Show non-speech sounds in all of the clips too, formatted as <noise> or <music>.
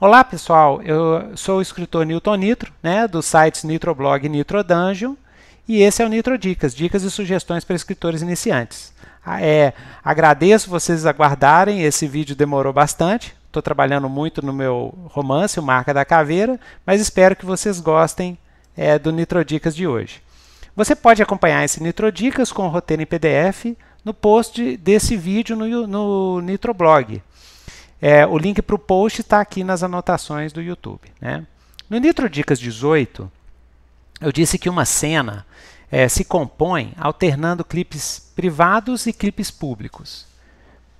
Olá pessoal, eu sou o escritor Newton Nitro, né, dos sites Nitroblog e Nitro Dungeon, e esse é o Nitro Dicas, dicas e sugestões para escritores iniciantes. Ah, é, agradeço vocês aguardarem, esse vídeo demorou bastante, estou trabalhando muito no meu romance, o Marca da Caveira, mas espero que vocês gostem é, do Nitro Dicas de hoje. Você pode acompanhar esse Nitro Dicas com o roteiro em PDF no post desse vídeo no, no Nitroblog. É, o link para o post está aqui nas anotações do YouTube. Né? No Nitro Dicas 18, eu disse que uma cena é, se compõe alternando clipes privados e clipes públicos.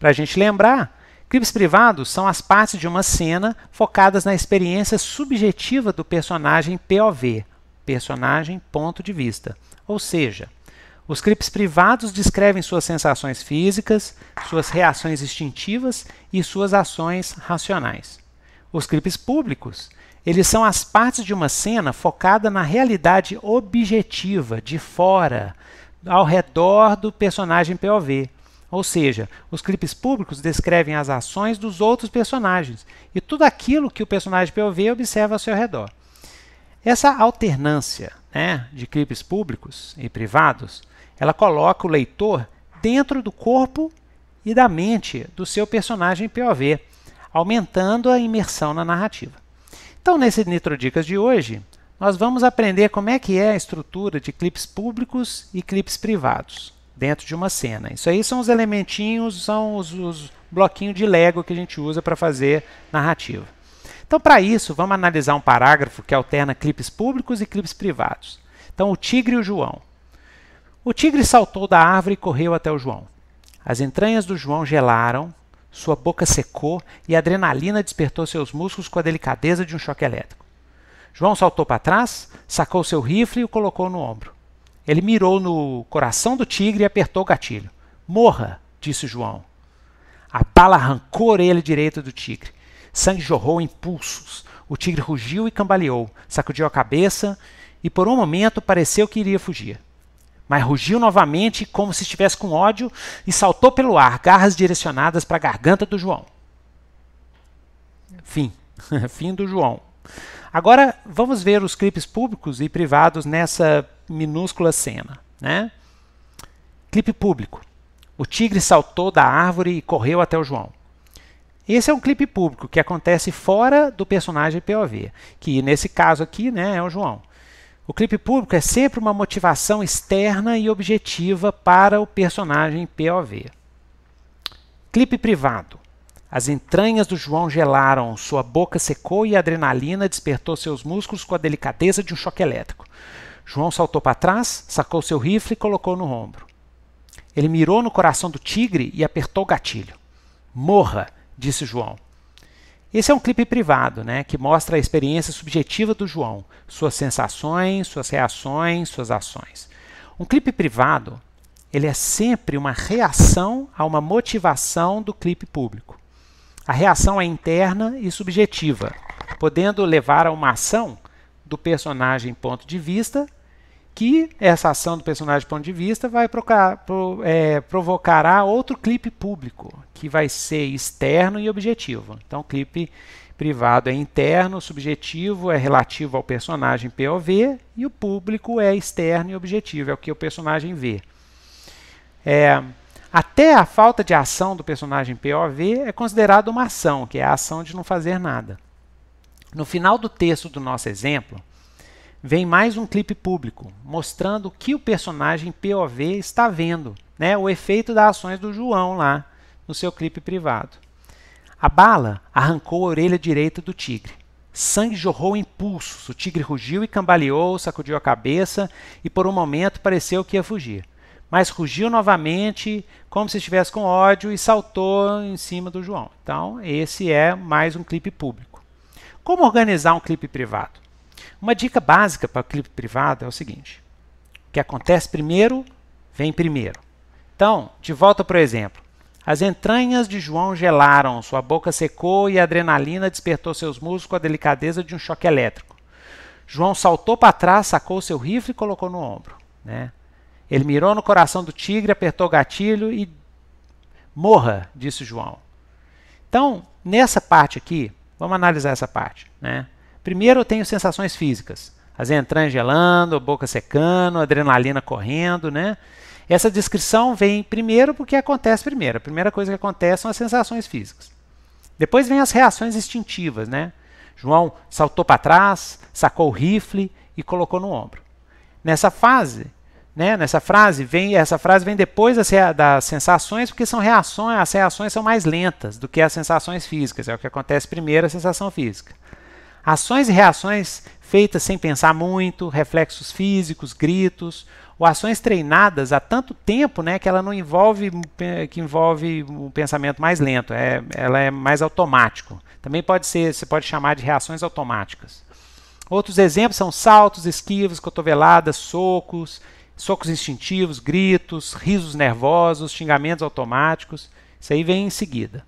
Para a gente lembrar, clipes privados são as partes de uma cena focadas na experiência subjetiva do personagem POV, personagem ponto de vista. Ou seja, os clipes privados descrevem suas sensações físicas, suas reações instintivas e suas ações racionais. Os clipes públicos, eles são as partes de uma cena focada na realidade objetiva, de fora, ao redor do personagem POV. Ou seja, os clipes públicos descrevem as ações dos outros personagens e tudo aquilo que o personagem POV observa ao seu redor. Essa alternância né, de clipes públicos e privados, ela coloca o leitor dentro do corpo e da mente do seu personagem POV, aumentando a imersão na narrativa. Então, nesse Nitro Dicas de hoje, nós vamos aprender como é que é a estrutura de clipes públicos e clipes privados dentro de uma cena. Isso aí são os elementinhos, são os, os bloquinhos de Lego que a gente usa para fazer narrativa. Então, para isso, vamos analisar um parágrafo que alterna clipes públicos e clipes privados. Então, o tigre e o João. O tigre saltou da árvore e correu até o João. As entranhas do João gelaram, sua boca secou e a adrenalina despertou seus músculos com a delicadeza de um choque elétrico. João saltou para trás, sacou seu rifle e o colocou no ombro. Ele mirou no coração do tigre e apertou o gatilho. Morra, disse João. A bala arrancou a orelha direita do tigre. Sangue jorrou em pulsos. O tigre rugiu e cambaleou, sacudiu a cabeça e por um momento pareceu que iria fugir. Mas rugiu novamente, como se estivesse com ódio, e saltou pelo ar, garras direcionadas para a garganta do João. Fim. <laughs> Fim do João. Agora vamos ver os clipes públicos e privados nessa minúscula cena. Né? Clipe público. O tigre saltou da árvore e correu até o João. Esse é um clipe público que acontece fora do personagem POV, que nesse caso aqui né, é o João. O clipe público é sempre uma motivação externa e objetiva para o personagem POV. Clipe privado. As entranhas do João gelaram, sua boca secou e a adrenalina despertou seus músculos com a delicadeza de um choque elétrico. João saltou para trás, sacou seu rifle e colocou no ombro. Ele mirou no coração do tigre e apertou o gatilho. Morra! disse João. Esse é um clipe privado, né, que mostra a experiência subjetiva do João, suas sensações, suas reações, suas ações. Um clipe privado, ele é sempre uma reação a uma motivação do clipe público. A reação é interna e subjetiva, podendo levar a uma ação do personagem ponto de vista que essa ação do personagem de ponto de vista vai é, provocar, é, provocará outro clipe público, que vai ser externo e objetivo. Então, o clipe privado é interno, subjetivo é relativo ao personagem POV e o público é externo e objetivo, é o que o personagem vê. É, até a falta de ação do personagem POV é considerada uma ação, que é a ação de não fazer nada. No final do texto do nosso exemplo, vem mais um clipe público, mostrando o que o personagem POV está vendo, né? o efeito das ações do João lá no seu clipe privado. A bala arrancou a orelha direita do tigre. Sangue jorrou em pulsos, o tigre rugiu e cambaleou, sacudiu a cabeça e por um momento pareceu que ia fugir. Mas rugiu novamente, como se estivesse com ódio, e saltou em cima do João. Então, esse é mais um clipe público. Como organizar um clipe privado? Uma dica básica para o clipe privado é o seguinte: o que acontece primeiro, vem primeiro. Então, de volta para o exemplo. As entranhas de João gelaram, sua boca secou e a adrenalina despertou seus músculos com a delicadeza de um choque elétrico. João saltou para trás, sacou seu rifle e colocou no ombro. Né? Ele mirou no coração do tigre, apertou o gatilho e. Morra, disse João. Então, nessa parte aqui, vamos analisar essa parte. Né? Primeiro eu tenho sensações físicas, as entranhas gelando, a boca secando, a adrenalina correndo, né? Essa descrição vem primeiro porque acontece primeiro. A primeira coisa que acontece são as sensações físicas. Depois vem as reações instintivas, né? João saltou para trás, sacou o rifle e colocou no ombro. Nessa fase, né, nessa frase, vem, essa frase vem depois das, das sensações, porque são reações, as reações são mais lentas do que as sensações físicas. É o que acontece primeiro, a sensação física. Ações e reações feitas sem pensar muito, reflexos físicos, gritos, ou ações treinadas há tanto tempo, né, que ela não envolve eh, que envolve um pensamento mais lento, é, ela é mais automático. Também pode ser, você pode chamar de reações automáticas. Outros exemplos são saltos, esquivos, cotoveladas, socos, socos instintivos, gritos, risos nervosos, xingamentos automáticos. Isso aí vem em seguida.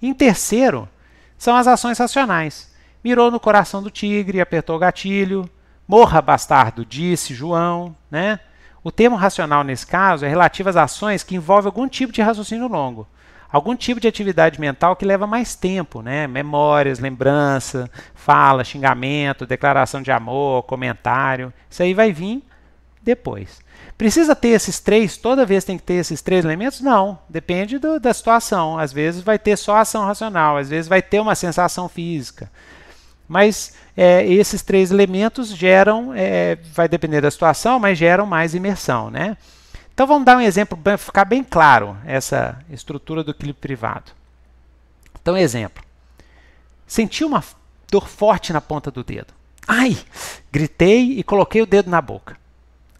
Em terceiro, são as ações racionais mirou no coração do tigre, apertou o gatilho. Morra, bastardo, disse João. Né? O termo racional nesse caso é relativo às ações que envolvem algum tipo de raciocínio longo, algum tipo de atividade mental que leva mais tempo, né? memórias, lembrança, fala, xingamento, declaração de amor, comentário. Isso aí vai vir depois. Precisa ter esses três? Toda vez tem que ter esses três elementos? Não. Depende do, da situação. Às vezes vai ter só ação racional, às vezes vai ter uma sensação física. Mas é, esses três elementos geram, é, vai depender da situação, mas geram mais imersão. Né? Então vamos dar um exemplo para ficar bem claro essa estrutura do clipe privado. Então, exemplo. Senti uma dor forte na ponta do dedo. Ai! Gritei e coloquei o dedo na boca.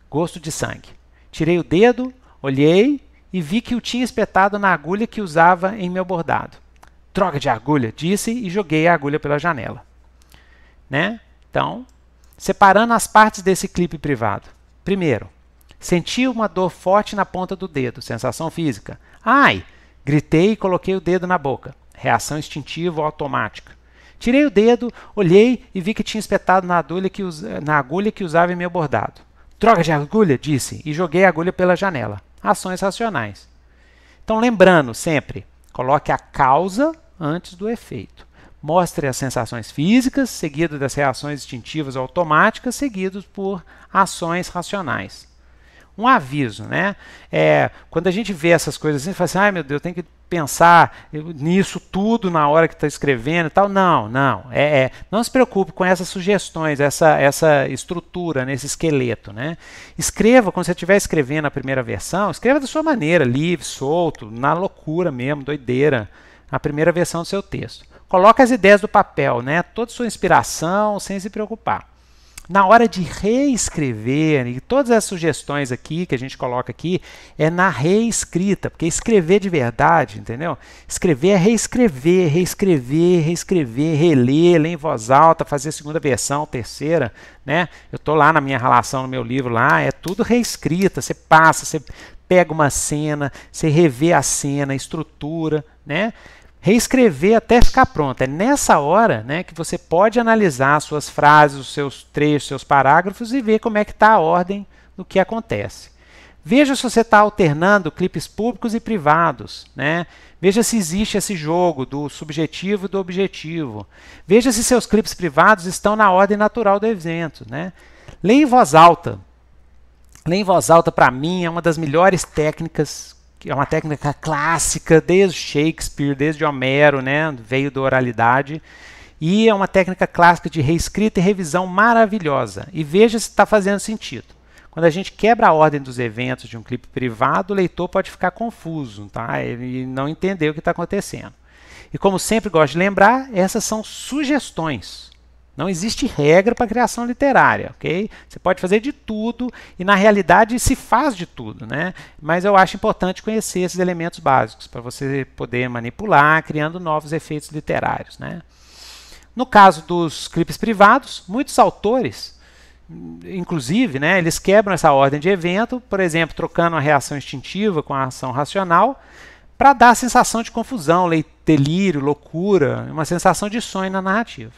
Gosto de sangue. Tirei o dedo, olhei e vi que o tinha espetado na agulha que usava em meu bordado. Droga de agulha, disse e joguei a agulha pela janela né? Então, separando as partes desse clipe privado. Primeiro, senti uma dor forte na ponta do dedo, sensação física. Ai! Gritei e coloquei o dedo na boca. Reação instintiva automática. Tirei o dedo, olhei e vi que tinha espetado na agulha que, us... na agulha que usava em meu bordado. Droga de agulha, disse, e joguei a agulha pela janela. Ações racionais. Então, lembrando sempre, coloque a causa antes do efeito. Mostre as sensações físicas, seguido das reações instintivas automáticas, seguidos por ações racionais. Um aviso, né? É, quando a gente vê essas coisas assim, fala assim, ai meu Deus, tem que pensar nisso tudo na hora que está escrevendo e tal. Não, não. É, é, não se preocupe com essas sugestões, essa, essa estrutura, nesse né, esqueleto. Né? Escreva, quando você estiver escrevendo a primeira versão, escreva da sua maneira, livre, solto, na loucura mesmo, doideira, a primeira versão do seu texto. Coloque as ideias do papel, né? toda sua inspiração, sem se preocupar. Na hora de reescrever, e todas as sugestões aqui que a gente coloca aqui é na reescrita, porque escrever de verdade, entendeu? Escrever é reescrever, reescrever, reescrever, reler, ler em voz alta, fazer a segunda versão, terceira, né? Eu estou lá na minha relação, no meu livro lá, é tudo reescrita, você passa, você pega uma cena, você revê a cena, a estrutura, né? reescrever até ficar pronto. É nessa hora né, que você pode analisar suas frases, os seus trechos, seus parágrafos e ver como é que está a ordem do que acontece. Veja se você está alternando clipes públicos e privados. Né? Veja se existe esse jogo do subjetivo e do objetivo. Veja se seus clipes privados estão na ordem natural do evento. Né? Leia em voz alta. Leia em voz alta, para mim, é uma das melhores técnicas que é uma técnica clássica desde Shakespeare, desde Homero, né? veio da oralidade. E é uma técnica clássica de reescrita e revisão maravilhosa. E veja se está fazendo sentido. Quando a gente quebra a ordem dos eventos de um clipe privado, o leitor pode ficar confuso, tá? ele não entendeu o que está acontecendo. E como sempre gosto de lembrar, essas são sugestões. Não existe regra para criação literária, ok? Você pode fazer de tudo e na realidade se faz de tudo, né? Mas eu acho importante conhecer esses elementos básicos para você poder manipular, criando novos efeitos literários, né? No caso dos clipes privados, muitos autores inclusive, né, eles quebram essa ordem de evento, por exemplo, trocando a reação instintiva com a ação racional, para dar a sensação de confusão, delírio, loucura, uma sensação de sonho na narrativa.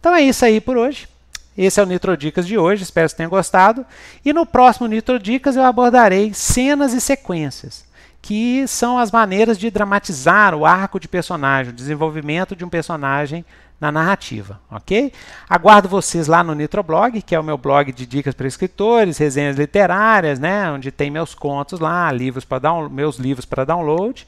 Então é isso aí por hoje. Esse é o Nitro Dicas de hoje, espero que tenham gostado. E no próximo Nitro Dicas eu abordarei cenas e sequências, que são as maneiras de dramatizar o arco de personagem, o desenvolvimento de um personagem na narrativa, ok? Aguardo vocês lá no Nitroblog, que é o meu blog de dicas para escritores, resenhas literárias, né, onde tem meus contos lá, livros para meus livros para download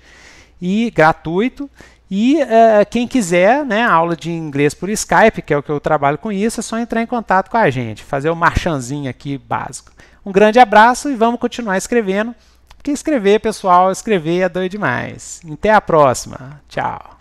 e gratuito. E uh, quem quiser, né, aula de inglês por Skype, que é o que eu trabalho com isso, é só entrar em contato com a gente, fazer o um marchanzinho aqui básico. Um grande abraço e vamos continuar escrevendo, porque escrever, pessoal, escrever é doido demais. Até a próxima. Tchau.